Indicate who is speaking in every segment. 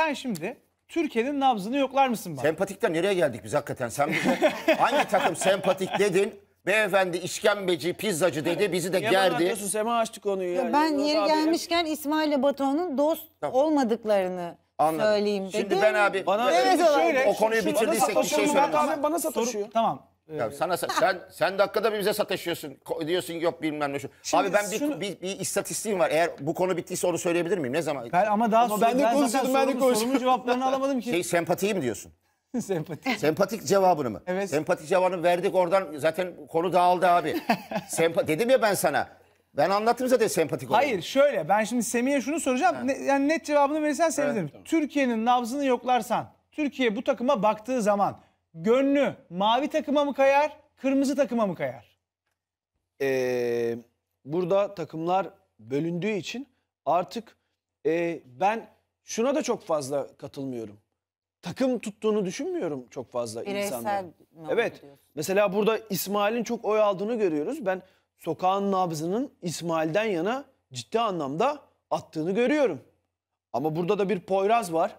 Speaker 1: Sen şimdi Türkiye'nin nabzını yoklar mısın bana? Sempatikten nereye geldik biz hakikaten? Sen bize hangi takım sempatik dedin? Beyefendi işkembeci, pizzacı dedi bizi de Yalan gerdi. anlatıyorsun
Speaker 2: Sema açtı konuyu. yani. ben yeri abi-
Speaker 3: gelmişken İsmail'le Batuhan'ın dost Tamam. olmadıklarını
Speaker 2: Anladım. söyleyeyim dedim. Şimdi ben abi Bana- Evet, şöyle, o konuyu şu- bitirdiysek bir şey Sataşıyor bana satışıyor. Soru- tamam.
Speaker 1: Ya ee, sana sen sen dakikada bir bize sataşıyorsun. Ko- Diyorsun yok bilmem ne şu. Şimdi Abi ben bir, şunu- bir, bir istatistiğim var. Eğer bu konu bittiyse onu söyleyebilir miyim? Ne zaman?
Speaker 3: Ben ama daha sonra ben de konuşuyordum, ben de
Speaker 1: konuşuyordum. Sorumun cevaplarını alamadım ki. Şey sempatiyi mi diyorsun? Sempati. Sempatik cevabını mı? Evet. Sempatik cevabını verdik oradan zaten konu dağıldı abi. Sempa dedim ya ben sana. Ben anlattım
Speaker 3: zaten sempatik olanı. Hayır şöyle ben şimdi Semih'e şunu soracağım. Ne- yani net cevabını verirsen sevinirim. Türkiye'nin nabzını yoklarsan, Türkiye bu takıma baktığı zaman gönlü mavi takıma
Speaker 2: mı kayar, kırmızı takıma mı kayar? Ee, burada takımlar bölündüğü için artık e, ben şuna da çok fazla katılmıyorum. Takım tuttuğunu düşünmüyorum çok fazla Bireysel insanların. Evet. Mesela burada İsmail'in çok oy aldığını görüyoruz. Ben sokağın nabzının İsmail'den yana ciddi anlamda attığını görüyorum. Ama burada da bir Poyraz var,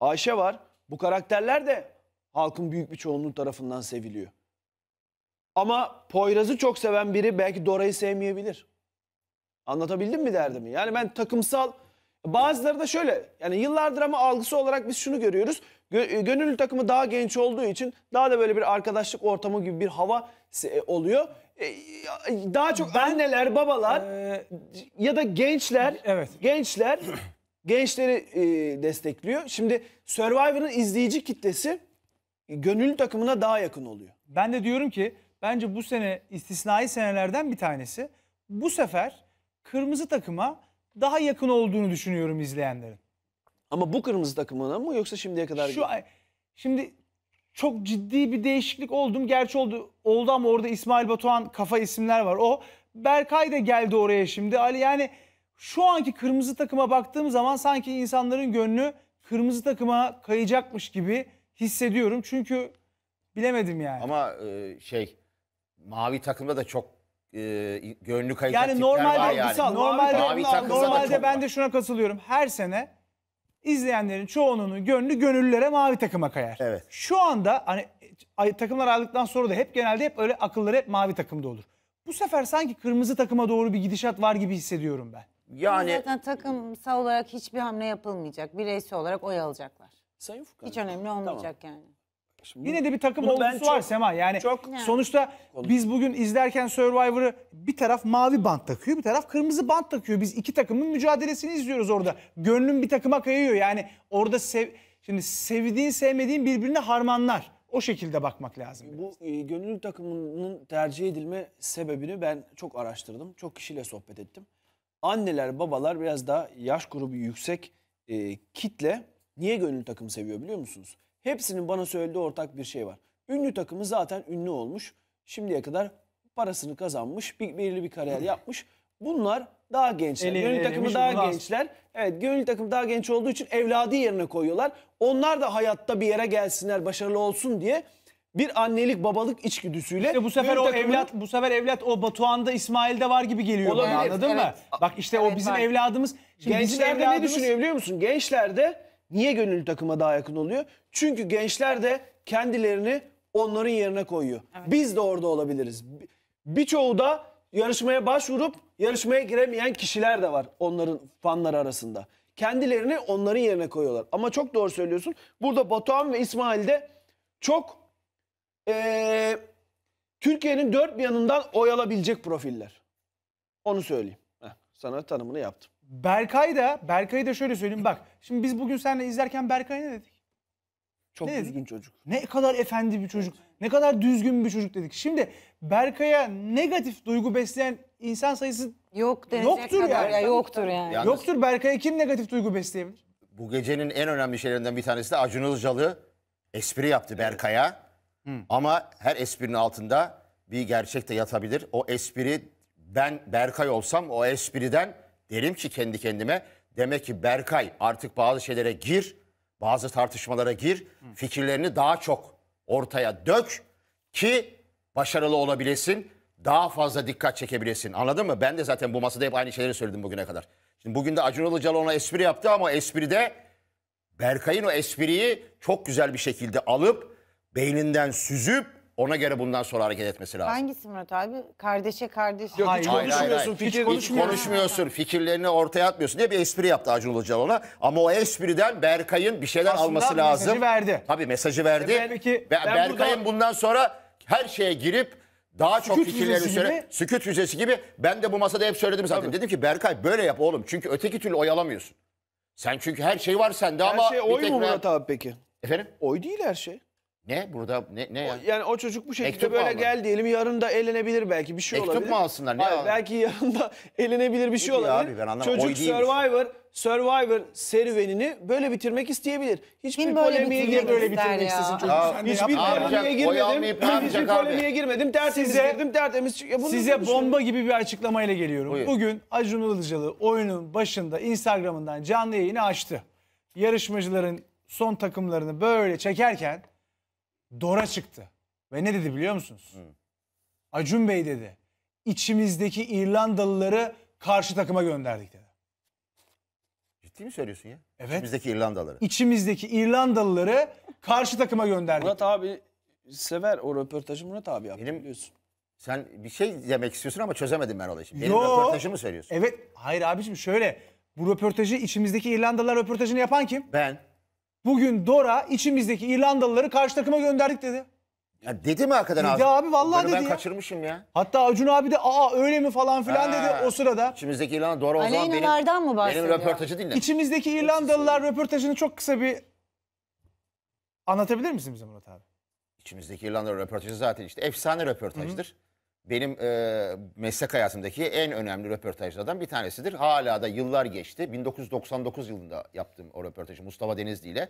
Speaker 2: Ayşe var. Bu karakterler de halkın büyük bir çoğunluğu tarafından seviliyor. Ama Poyraz'ı çok seven biri belki Dora'yı sevmeyebilir. Anlatabildim mi derdimi? Yani ben takımsal bazıları da şöyle yani yıllardır ama algısı olarak biz şunu görüyoruz. E, gönüllü takımı daha genç olduğu için daha da böyle bir arkadaşlık ortamı gibi bir hava e, oluyor. E, daha çok ben, anneler, babalar e, ya da gençler, evet. gençler gençleri destekliyor. Şimdi Survivor'ın izleyici kitlesi gönül takımına daha yakın oluyor.
Speaker 3: Ben de diyorum ki bence bu sene istisnai senelerden bir tanesi. Bu sefer kırmızı takıma daha yakın olduğunu düşünüyorum izleyenlerin. Ama bu kırmızı takımına mı yoksa şimdiye kadar? Şu şimdi çok ciddi bir değişiklik oldum. Gerçi oldu oldu ama orada İsmail Batuhan kafa isimler var. O Berkay da geldi oraya şimdi. Ali yani şu anki kırmızı takıma baktığım zaman sanki insanların gönlü kırmızı takıma kayacakmış gibi hissediyorum. Çünkü bilemedim yani. Ama
Speaker 1: e, şey mavi takımda da çok e, gönlü kayıtan yani tipler normalde, var yani. Misal, normalde, mavi normalde,
Speaker 3: ben de şuna katılıyorum. Her sene izleyenlerin çoğunun gönlü gönüllülere mavi takıma kayar. Evet. Şu anda hani takımlar aldıktan sonra da hep genelde hep öyle akılları hep mavi takımda olur. Bu sefer sanki kırmızı takıma doğru bir gidişat var gibi hissediyorum ben. Yani Zaten takımsal olarak hiçbir hamle yapılmayacak. Bireysel olarak oy alacaklar. Sayın Furkan. Hiç önemli olmayacak yani. Şimdi Yine de bir takım bunu ben olgusu var Sema. Yani çok- sonuçta biz bugün izlerken Survivor'ı bir taraf mavi bant takıyor, bir taraf kırmızı bant takıyor. Biz iki takımın mücadelesini izliyoruz orada. Gönlüm bir takıma kayıyor. Yani orada sev- şimdi sevdiğin sevmediğin birbirine harmanlar. O şekilde bakmak lazım.
Speaker 2: Bu e, gönüllü takımının tercih edilme sebebini ben çok araştırdım. Çok kişiyle sohbet ettim. Anneler, babalar biraz daha yaş grubu yüksek e, kitle Niye gönül takım seviyor biliyor musunuz? Hepsinin bana söylediği ortak bir şey var. Ünlü takımı zaten ünlü olmuş. Şimdiye kadar parasını kazanmış, bir, belirli bir kariyer yapmış. Bunlar daha gençler. Ele, gönül takımı daha bunlar. gençler. Evet gönül takım daha genç olduğu için evladı yerine koyuyorlar. Onlar da hayatta bir yere gelsinler, başarılı olsun diye bir annelik babalık içgüdüsüyle. İşte bu sefer o takımın... evlat
Speaker 3: bu sefer evlat o Batuhan'da İsmail'de var gibi geliyor Olabilir, bana, anladın evet. mı?
Speaker 2: Bak işte evet, o bizim var. evladımız. Şimdi gençlerde evladımız... ne düşünüyor biliyor musun? Gençlerde Niye gönüllü takıma daha yakın oluyor? Çünkü gençler de kendilerini onların yerine koyuyor. Evet. Biz de orada olabiliriz. Birçoğu da yarışmaya başvurup yarışmaya giremeyen kişiler de var onların fanları arasında. Kendilerini onların yerine koyuyorlar. Ama çok doğru söylüyorsun. Burada Batuhan ve İsmail de çok ee, Türkiye'nin dört bir yanından oy alabilecek profiller. Onu söyleyeyim. Heh, sana tanımını yaptım. Berkay da, Berkay'ı da şöyle söyleyeyim bak. Şimdi biz bugün seninle izlerken
Speaker 3: Berkay ne dedik? Çok ne düzgün dedik? çocuk. Ne kadar efendi bir çocuk. Ne kadar düzgün bir çocuk dedik. Şimdi Berkay'a negatif duygu besleyen insan sayısı Yok yoktur kadar yani. ya yoktur yani. Yalnız- Yoktur Berkay'a kim negatif duygu besleyebilir?
Speaker 1: Bu gecenin en önemli şeylerinden bir tanesi de Acun Ilıcalı espri yaptı Berkay'a. Hmm. Ama her esprinin altında bir gerçek de yatabilir. O espri ben Berkay olsam o espriden Derim ki kendi kendime demek ki Berkay artık bazı şeylere gir, bazı tartışmalara gir, fikirlerini daha çok ortaya dök ki başarılı olabilesin, daha fazla dikkat çekebilesin. Anladın mı? Ben de zaten bu masada hep aynı şeyleri söyledim bugüne kadar. Şimdi bugün de Acun Ilıcalı ona espri yaptı ama espride Berkay'ın o espriyi çok güzel bir şekilde alıp beyninden süzüp ona göre bundan sonra hareket etmesi lazım.
Speaker 3: Hangisi Murat abi? Kardeşe kardeş. Yok hiç Hayır, konuşmuyorsun. hayır. Fikir Hiç konuşmuyorsun.
Speaker 1: konuşmuyorsun, fikirlerini ortaya atmıyorsun diye bir espri yaptı Acun Ilıcalı ona. Ama o espriden Berkay'ın bir şeyler Aslında alması mesajı lazım. verdi. Tabii mesajı verdi. E ben- peki, ben Berkay'ın burada- bundan sonra her şeye girip daha çok Sükut fikirlerini füzesi söyle. gibi- füzesi gibi. Ben de bu masada hep söyledim zaten. Dedim ki Berkay böyle yap oğlum. Çünkü öteki türlü oyalamıyorsun. Sen çünkü her şey var sende Her ama şey oy mu Murat
Speaker 2: abi peki? Efendim? Oy değil her şey. Ne? Burada ne, ne ya? Yani o çocuk bu şekilde Mektup böyle gel diyelim yarın da elenebilir belki bir şey Mektup olabilir. Mektup mu alsınlar? Ne Hayır, belki yarın da elenebilir bir şey olabilir. Abi, ben anlamam. Çocuk Survivor, Survivor serüvenini böyle bitirmek isteyebilir. Hiçbir Kim böyle polemiğe bitirmek, böyle bitirmek istesin çocuk. Hiçbir polemiğe girmedim. Hiçbir polemiğe girmedim.
Speaker 3: Tertemiz size, girdim tertemiz. Ya size bomba gibi bir açıklamayla geliyorum. Buyur. Bugün Acun Ilıcalı oyunun başında Instagram'ından canlı yayını açtı. Yarışmacıların son takımlarını böyle çekerken Dora çıktı. Ve ne dedi biliyor musunuz? Hı. Acun Bey dedi. İçimizdeki İrlandalıları karşı takıma gönderdik dedi. Ciddi mi söylüyorsun
Speaker 1: ya? Evet. İçimizdeki İrlandalıları.
Speaker 3: İçimizdeki İrlandalıları karşı takıma gönderdik. Murat abi sever o röportajı
Speaker 1: Murat abi yaptı Benim... biliyorsun. Sen bir şey demek istiyorsun ama çözemedim ben olayı. Benim Yo. röportajımı söylüyorsun.
Speaker 3: Evet. Hayır abiciğim şöyle. Bu röportajı içimizdeki İrlandalılar röportajını yapan kim? Ben. Bugün Dora içimizdeki İrlandalıları karşı takıma gönderdik dedi. Ya dedi mi hakikaten Dedi abi vallahi dedi ben ya.
Speaker 1: kaçırmışım ya.
Speaker 3: Hatta Acun abi de aa öyle mi falan filan Ha. dedi o sırada. İçimizdeki İrlanda Dora o zaman benim, Aleynalardan mı benim röportajı dinle. İçimizdeki İrlandalılar röportajını çok kısa bir anlatabilir misin bize Murat abi?
Speaker 1: İçimizdeki İrlandalı röportajı zaten işte efsane röportajdır benim e, meslek hayatımdaki en önemli röportajlardan bir tanesidir. Hala da yıllar geçti. 1999 yılında yaptım o röportajı Mustafa Denizli ile.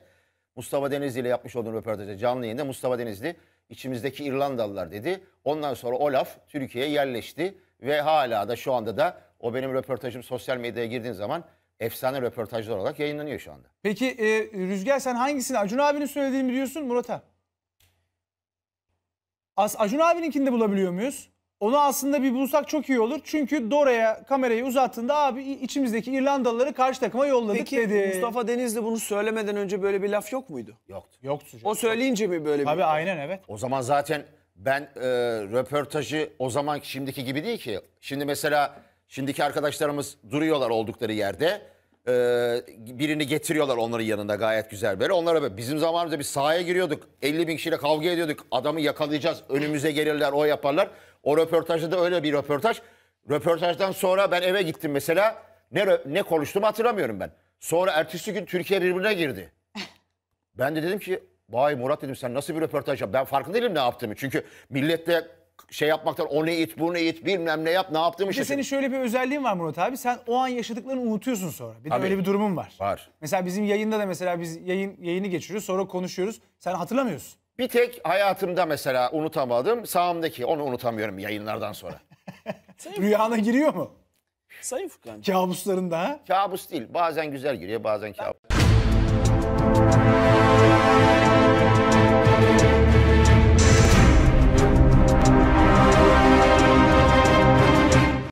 Speaker 1: Mustafa Denizli ile yapmış olduğum röportajda canlı yayında Mustafa Denizli içimizdeki İrlandalılar dedi. Ondan sonra Olaf Türkiye'ye yerleşti ve hala da şu anda da o benim röportajım sosyal medyaya girdiğin zaman efsane röportajlar olarak yayınlanıyor şu anda.
Speaker 3: Peki e, Rüzgar sen hangisini Acun abinin söylediğini biliyorsun Murat'a? As Acun abininkini de bulabiliyor muyuz? Onu aslında bir bulsak çok iyi olur. Çünkü Dora'ya kamerayı uzattığında abi içimizdeki İrlandalıları karşı takıma yolladık Peki, dedi. Mustafa
Speaker 2: Denizli bunu söylemeden önce böyle bir laf yok muydu? Yoktu. Yoktu. O söyleyince mi böyle bir... Abi aynen evet. O zaman zaten ben
Speaker 1: e, röportajı o zaman şimdiki gibi değil ki. Şimdi mesela şimdiki arkadaşlarımız duruyorlar oldukları yerde. E, birini getiriyorlar onların yanında gayet güzel böyle. Onlara böyle, bizim zamanımızda bir sahaya giriyorduk. 50 bin kişiyle kavga ediyorduk. Adamı yakalayacağız önümüze gelirler o yaparlar. O röportajda da öyle bir röportaj. Röportajdan sonra ben eve gittim mesela. Ne, ne konuştum hatırlamıyorum ben. Sonra ertesi gün Türkiye birbirine girdi. Ben de dedim ki vay Murat dedim sen nasıl bir röportaj yap? Ben farkında değilim ne yaptığımı. Çünkü millette şey yapmaktan o ne it bu ne it bilmem ne yap ne yaptığımı Bir de senin
Speaker 3: şöyle bir özelliğin var Murat abi. Sen o an yaşadıklarını unutuyorsun sonra. Bir de Tabii. öyle bir durumun var. Var. Mesela bizim yayında da mesela biz yayın yayını geçiriyoruz sonra konuşuyoruz. Sen hatırlamıyorsun. Bir tek hayatımda mesela unutamadım.
Speaker 1: Sağımdaki onu unutamıyorum yayınlardan sonra.
Speaker 3: Rüyana giriyor mu? Sayın Furkan.
Speaker 1: Kabuslarında ha? Kabus değil. Bazen güzel giriyor bazen kabus.